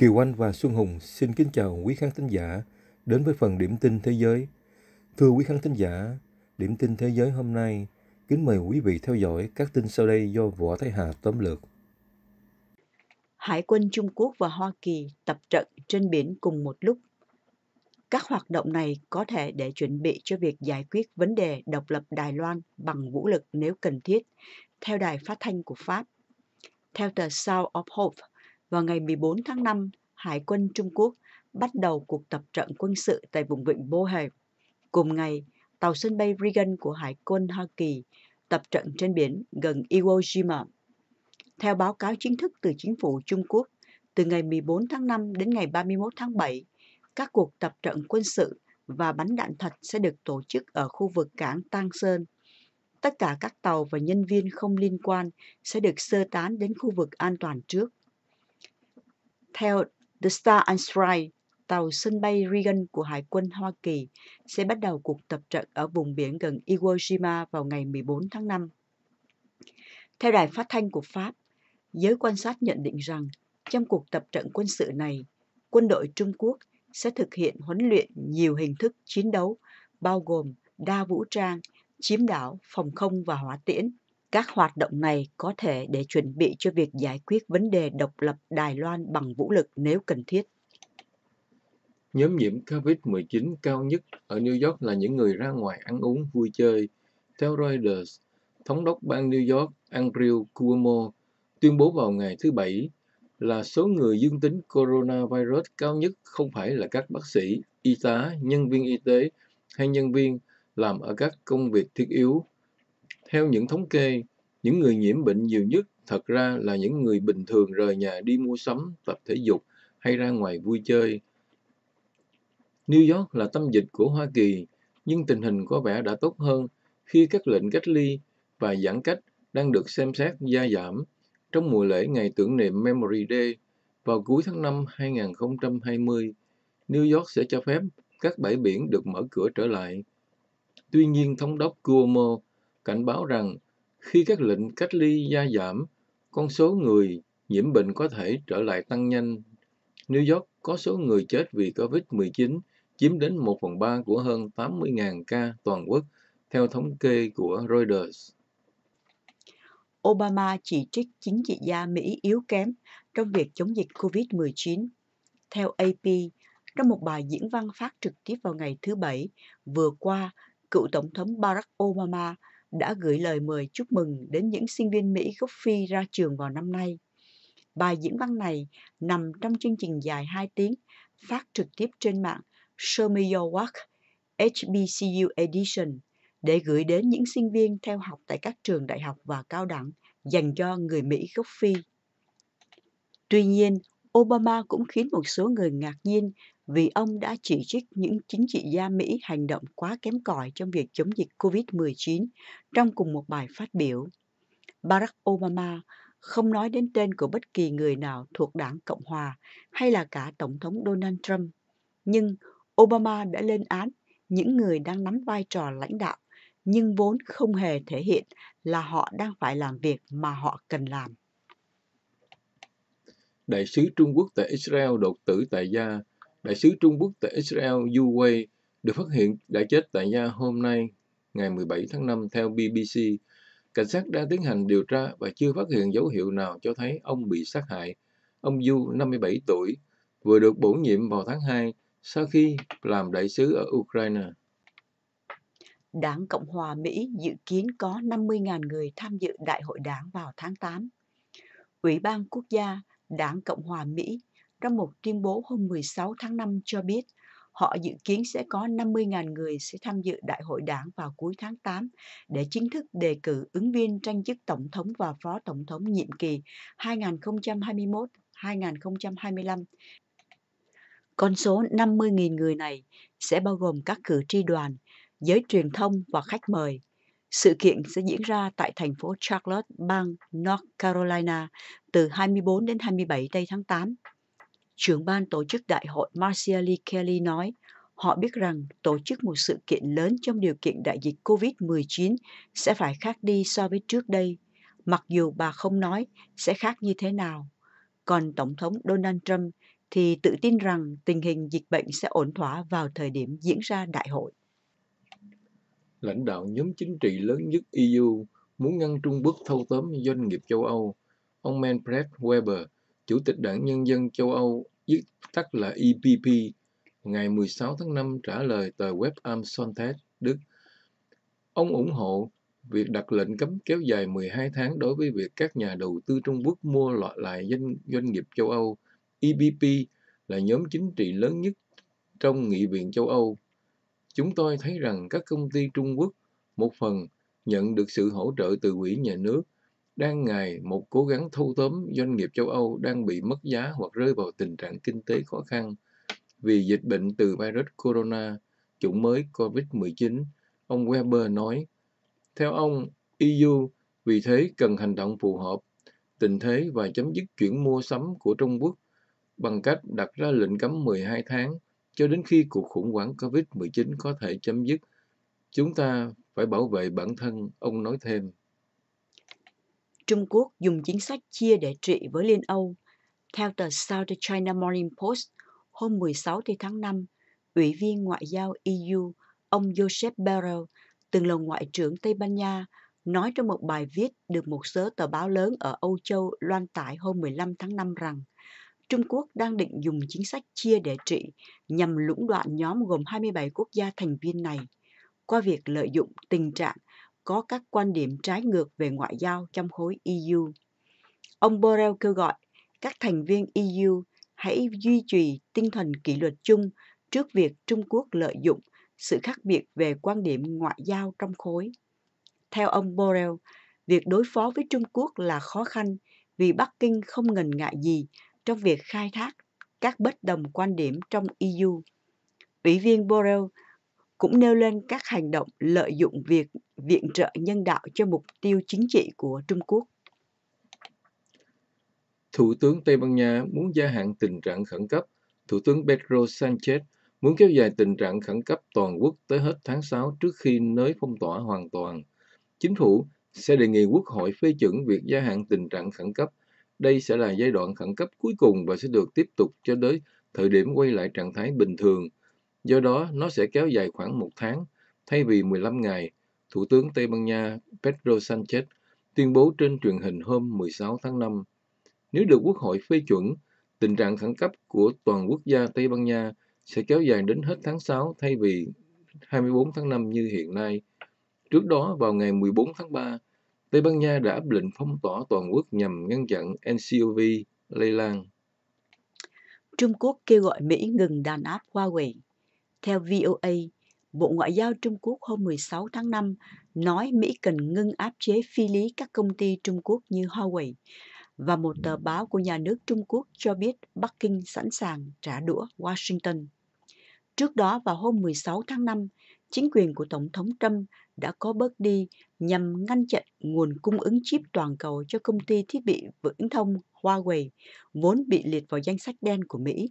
Kiều Anh và Xuân Hùng xin kính chào quý khán thính giả đến với phần điểm tin thế giới. Thưa quý khán thính giả, điểm tin thế giới hôm nay kính mời quý vị theo dõi các tin sau đây do Võ Thái Hà tóm lược. Hải quân Trung Quốc và Hoa Kỳ tập trận trên biển cùng một lúc. Các hoạt động này có thể để chuẩn bị cho việc giải quyết vấn đề độc lập Đài Loan bằng vũ lực nếu cần thiết, theo đài phát thanh của Pháp. Theo tờ South of Hope, vào ngày 14 tháng 5, Hải quân Trung Quốc bắt đầu cuộc tập trận quân sự tại vùng vịnh Bohai. Cùng ngày, tàu sân bay Reagan của Hải quân Hoa Kỳ tập trận trên biển gần Iwo Jima. Theo báo cáo chính thức từ chính phủ Trung Quốc, từ ngày 14 tháng 5 đến ngày 31 tháng 7, các cuộc tập trận quân sự và bắn đạn thật sẽ được tổ chức ở khu vực cảng Tang Sơn. Tất cả các tàu và nhân viên không liên quan sẽ được sơ tán đến khu vực an toàn trước. Theo The Star and Stripes, tàu sân bay Reagan của Hải quân Hoa Kỳ sẽ bắt đầu cuộc tập trận ở vùng biển gần Iwo Jima vào ngày 14 tháng 5. Theo đài phát thanh của Pháp, giới quan sát nhận định rằng trong cuộc tập trận quân sự này, quân đội Trung Quốc sẽ thực hiện huấn luyện nhiều hình thức chiến đấu bao gồm đa vũ trang, chiếm đảo, phòng không và hỏa tiễn, các hoạt động này có thể để chuẩn bị cho việc giải quyết vấn đề độc lập Đài Loan bằng vũ lực nếu cần thiết. Nhóm nhiễm COVID-19 cao nhất ở New York là những người ra ngoài ăn uống vui chơi. Theo Reuters, Thống đốc bang New York Andrew Cuomo tuyên bố vào ngày thứ Bảy là số người dương tính coronavirus cao nhất không phải là các bác sĩ, y tá, nhân viên y tế hay nhân viên làm ở các công việc thiết yếu theo những thống kê, những người nhiễm bệnh nhiều nhất thật ra là những người bình thường rời nhà đi mua sắm, tập thể dục hay ra ngoài vui chơi. New York là tâm dịch của Hoa Kỳ, nhưng tình hình có vẻ đã tốt hơn khi các lệnh cách ly và giãn cách đang được xem xét gia giảm trong mùa lễ ngày tưởng niệm Memory Day vào cuối tháng 5 2020. New York sẽ cho phép các bãi biển được mở cửa trở lại. Tuy nhiên, thống đốc Cuomo cảnh báo rằng khi các lệnh cách ly gia giảm, con số người nhiễm bệnh có thể trở lại tăng nhanh. New York có số người chết vì COVID-19 chiếm đến 1 phần 3 của hơn 80.000 ca toàn quốc, theo thống kê của Reuters. Obama chỉ trích chính trị gia Mỹ yếu kém trong việc chống dịch COVID-19. Theo AP, trong một bài diễn văn phát trực tiếp vào ngày thứ Bảy vừa qua, cựu Tổng thống Barack Obama đã gửi lời mời chúc mừng đến những sinh viên Mỹ gốc Phi ra trường vào năm nay. Bài diễn văn này nằm trong chương trình dài 2 tiếng phát trực tiếp trên mạng Show Me Your Work HBCU Edition để gửi đến những sinh viên theo học tại các trường đại học và cao đẳng dành cho người Mỹ gốc Phi. Tuy nhiên, Obama cũng khiến một số người ngạc nhiên vì ông đã chỉ trích những chính trị gia Mỹ hành động quá kém cỏi trong việc chống dịch COVID-19 trong cùng một bài phát biểu. Barack Obama không nói đến tên của bất kỳ người nào thuộc đảng Cộng Hòa hay là cả Tổng thống Donald Trump. Nhưng Obama đã lên án những người đang nắm vai trò lãnh đạo nhưng vốn không hề thể hiện là họ đang phải làm việc mà họ cần làm. Đại sứ Trung Quốc tại Israel đột tử tại gia Đại sứ Trung Quốc tại Israel Yu Wei được phát hiện đã chết tại nhà hôm nay, ngày 17 tháng 5 theo BBC. Cảnh sát đang tiến hành điều tra và chưa phát hiện dấu hiệu nào cho thấy ông bị sát hại. Ông Yu, 57 tuổi, vừa được bổ nhiệm vào tháng 2 sau khi làm đại sứ ở Ukraine. Đảng Cộng hòa Mỹ dự kiến có 50.000 người tham dự đại hội đảng vào tháng 8. Ủy ban quốc gia Đảng Cộng hòa Mỹ trong một tuyên bố hôm 16 tháng 5 cho biết họ dự kiến sẽ có 50.000 người sẽ tham dự đại hội đảng vào cuối tháng 8 để chính thức đề cử ứng viên tranh chức tổng thống và phó tổng thống nhiệm kỳ 2021-2025. Con số 50.000 người này sẽ bao gồm các cử tri đoàn, giới truyền thông và khách mời. Sự kiện sẽ diễn ra tại thành phố Charlotte, bang North Carolina từ 24 đến 27 tây tháng 8 trưởng ban tổ chức đại hội Marciali Kelly nói, họ biết rằng tổ chức một sự kiện lớn trong điều kiện đại dịch COVID-19 sẽ phải khác đi so với trước đây, mặc dù bà không nói sẽ khác như thế nào. Còn Tổng thống Donald Trump thì tự tin rằng tình hình dịch bệnh sẽ ổn thỏa vào thời điểm diễn ra đại hội. Lãnh đạo nhóm chính trị lớn nhất EU muốn ngăn Trung Quốc thâu tóm doanh nghiệp châu Âu. Ông Manfred Weber, Chủ tịch Đảng Nhân dân châu Âu viết tắt là EPP, ngày 16 tháng 5 trả lời tờ web Am Sontet, Đức. Ông ủng hộ việc đặt lệnh cấm kéo dài 12 tháng đối với việc các nhà đầu tư Trung Quốc mua loại lại doanh, doanh nghiệp châu Âu. EPP là nhóm chính trị lớn nhất trong Nghị viện châu Âu. Chúng tôi thấy rằng các công ty Trung Quốc, một phần, nhận được sự hỗ trợ từ quỹ nhà nước – đang ngày một cố gắng thu tóm doanh nghiệp châu Âu đang bị mất giá hoặc rơi vào tình trạng kinh tế khó khăn vì dịch bệnh từ virus corona, chủng mới COVID-19, ông Weber nói. Theo ông, EU vì thế cần hành động phù hợp, tình thế và chấm dứt chuyển mua sắm của Trung Quốc bằng cách đặt ra lệnh cấm 12 tháng cho đến khi cuộc khủng hoảng COVID-19 có thể chấm dứt. Chúng ta phải bảo vệ bản thân, ông nói thêm. Trung Quốc dùng chính sách chia để trị với Liên Âu. Theo tờ South China Morning Post, hôm 16 tháng 5, Ủy viên Ngoại giao EU ông Joseph Borrell, từng là Ngoại trưởng Tây Ban Nha, nói trong một bài viết được một số tờ báo lớn ở Âu Châu loan tải hôm 15 tháng 5 rằng Trung Quốc đang định dùng chính sách chia để trị nhằm lũng đoạn nhóm gồm 27 quốc gia thành viên này qua việc lợi dụng tình trạng có các quan điểm trái ngược về ngoại giao trong khối EU. Ông Borrell kêu gọi các thành viên EU hãy duy trì tinh thần kỷ luật chung trước việc Trung Quốc lợi dụng sự khác biệt về quan điểm ngoại giao trong khối. Theo ông Borrell, việc đối phó với Trung Quốc là khó khăn vì Bắc Kinh không ngần ngại gì trong việc khai thác các bất đồng quan điểm trong EU. Ủy viên Borrell cũng nêu lên các hành động lợi dụng việc viện trợ nhân đạo cho mục tiêu chính trị của Trung Quốc. Thủ tướng Tây Ban Nha muốn gia hạn tình trạng khẩn cấp. Thủ tướng Pedro Sanchez muốn kéo dài tình trạng khẩn cấp toàn quốc tới hết tháng 6 trước khi nới phong tỏa hoàn toàn. Chính phủ sẽ đề nghị Quốc hội phê chuẩn việc gia hạn tình trạng khẩn cấp. Đây sẽ là giai đoạn khẩn cấp cuối cùng và sẽ được tiếp tục cho tới thời điểm quay lại trạng thái bình thường – Do đó, nó sẽ kéo dài khoảng một tháng, thay vì 15 ngày, Thủ tướng Tây Ban Nha Pedro Sanchez tuyên bố trên truyền hình hôm 16 tháng 5. Nếu được Quốc hội phê chuẩn, tình trạng khẩn cấp của toàn quốc gia Tây Ban Nha sẽ kéo dài đến hết tháng 6 thay vì 24 tháng 5 như hiện nay. Trước đó, vào ngày 14 tháng 3, Tây Ban Nha đã áp lệnh phong tỏa toàn quốc nhằm ngăn chặn ncov lây lan. Trung Quốc kêu gọi Mỹ ngừng đàn áp Huawei theo VOA, Bộ Ngoại giao Trung Quốc hôm 16 tháng 5 nói Mỹ cần ngưng áp chế phi lý các công ty Trung Quốc như Huawei và một tờ báo của nhà nước Trung Quốc cho biết Bắc Kinh sẵn sàng trả đũa Washington. Trước đó vào hôm 16 tháng 5, chính quyền của Tổng thống Trump đã có bớt đi nhằm ngăn chặn nguồn cung ứng chip toàn cầu cho công ty thiết bị viễn thông Huawei, vốn bị liệt vào danh sách đen của Mỹ.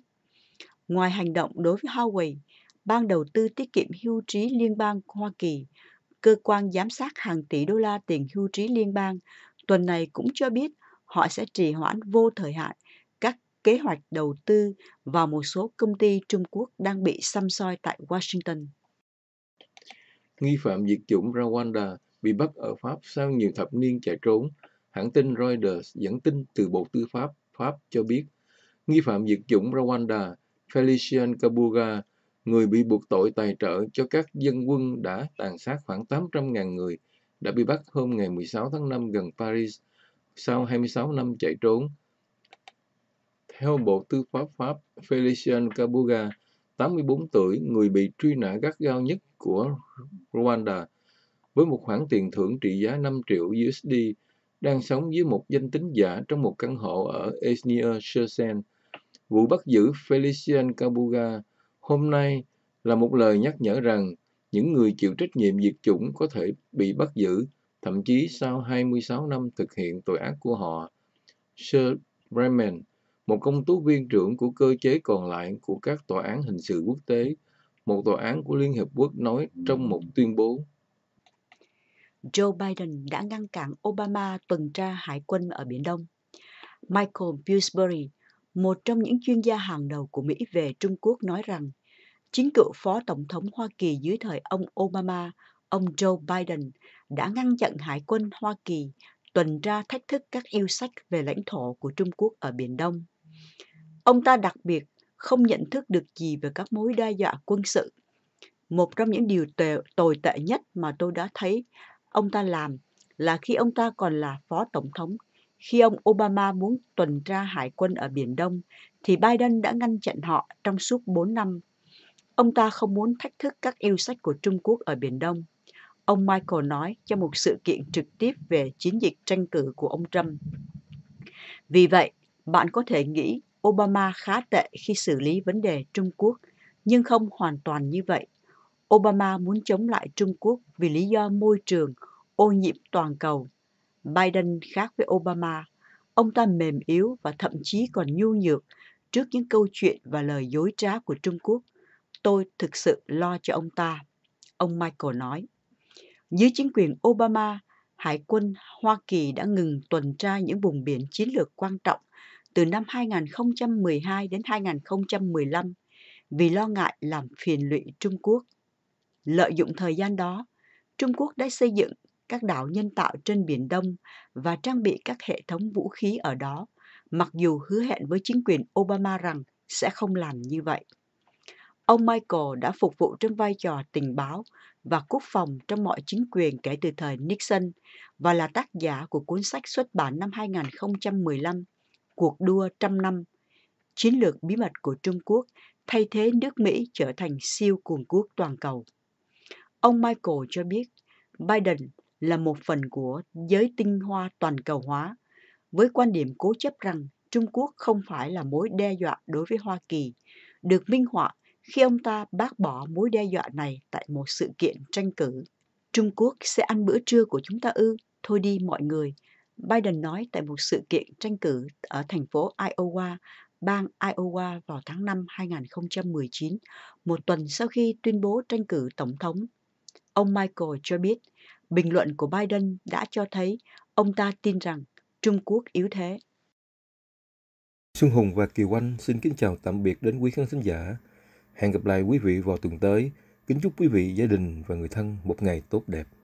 Ngoài hành động đối với Huawei, Ban đầu tư tiết kiệm hưu trí liên bang Hoa Kỳ, cơ quan giám sát hàng tỷ đô la tiền hưu trí liên bang, tuần này cũng cho biết họ sẽ trì hoãn vô thời hạn các kế hoạch đầu tư vào một số công ty Trung Quốc đang bị xăm soi tại Washington. Nghi phạm diệt chủng Rwanda bị bắt ở Pháp sau nhiều thập niên chạy trốn. Hãng tin Reuters dẫn tin từ Bộ Tư pháp Pháp cho biết, nghi phạm diệt chủng Rwanda Felician Kabuga người bị buộc tội tài trợ cho các dân quân đã tàn sát khoảng 800.000 người, đã bị bắt hôm ngày 16 tháng 5 gần Paris, sau 26 năm chạy trốn. Theo Bộ Tư pháp Pháp, Felician Kabuga, 84 tuổi, người bị truy nã gắt gao nhất của Rwanda, với một khoản tiền thưởng trị giá 5 triệu USD, đang sống dưới một danh tính giả trong một căn hộ ở Esnia Shirsen. Vụ bắt giữ Felician Kabuga Hôm nay là một lời nhắc nhở rằng những người chịu trách nhiệm diệt chủng có thể bị bắt giữ, thậm chí sau 26 năm thực hiện tội ác của họ. Sir Bremen, một công tố viên trưởng của cơ chế còn lại của các tòa án hình sự quốc tế, một tòa án của Liên Hiệp Quốc nói trong một tuyên bố. Joe Biden đã ngăn cản Obama tuần tra hải quân ở Biển Đông. Michael Pillsbury, một trong những chuyên gia hàng đầu của Mỹ về Trung Quốc nói rằng chính cựu phó tổng thống Hoa Kỳ dưới thời ông Obama, ông Joe Biden đã ngăn chặn hải quân Hoa Kỳ tuần tra thách thức các yêu sách về lãnh thổ của Trung Quốc ở Biển Đông. Ông ta đặc biệt không nhận thức được gì về các mối đe dọa quân sự. Một trong những điều tệ, tồi tệ nhất mà tôi đã thấy ông ta làm là khi ông ta còn là phó tổng thống. Khi ông Obama muốn tuần tra hải quân ở Biển Đông, thì Biden đã ngăn chặn họ trong suốt 4 năm Ông ta không muốn thách thức các yêu sách của Trung Quốc ở Biển Đông. Ông Michael nói cho một sự kiện trực tiếp về chiến dịch tranh cử của ông Trump. Vì vậy, bạn có thể nghĩ Obama khá tệ khi xử lý vấn đề Trung Quốc, nhưng không hoàn toàn như vậy. Obama muốn chống lại Trung Quốc vì lý do môi trường, ô nhiễm toàn cầu. Biden khác với Obama, ông ta mềm yếu và thậm chí còn nhu nhược trước những câu chuyện và lời dối trá của Trung Quốc Tôi thực sự lo cho ông ta. Ông Michael nói. Dưới chính quyền Obama, Hải quân Hoa Kỳ đã ngừng tuần tra những vùng biển chiến lược quan trọng từ năm 2012 đến 2015 vì lo ngại làm phiền lụy Trung Quốc. Lợi dụng thời gian đó, Trung Quốc đã xây dựng các đảo nhân tạo trên Biển Đông và trang bị các hệ thống vũ khí ở đó, mặc dù hứa hẹn với chính quyền Obama rằng sẽ không làm như vậy. Ông Michael đã phục vụ trong vai trò tình báo và quốc phòng trong mọi chính quyền kể từ thời Nixon và là tác giả của cuốn sách xuất bản năm 2015 Cuộc đua trăm năm, chiến lược bí mật của Trung Quốc thay thế nước Mỹ trở thành siêu cường quốc toàn cầu. Ông Michael cho biết Biden là một phần của giới tinh hoa toàn cầu hóa với quan điểm cố chấp rằng Trung Quốc không phải là mối đe dọa đối với Hoa Kỳ, được minh họa khi ông ta bác bỏ mối đe dọa này tại một sự kiện tranh cử. Trung Quốc sẽ ăn bữa trưa của chúng ta ư? Thôi đi mọi người. Biden nói tại một sự kiện tranh cử ở thành phố Iowa, bang Iowa vào tháng 5 2019, một tuần sau khi tuyên bố tranh cử tổng thống. Ông Michael cho biết, bình luận của Biden đã cho thấy ông ta tin rằng Trung Quốc yếu thế. Xuân Hùng và Kiều Anh xin kính chào tạm biệt đến quý khán thính giả Hẹn gặp lại quý vị vào tuần tới. Kính chúc quý vị, gia đình và người thân một ngày tốt đẹp.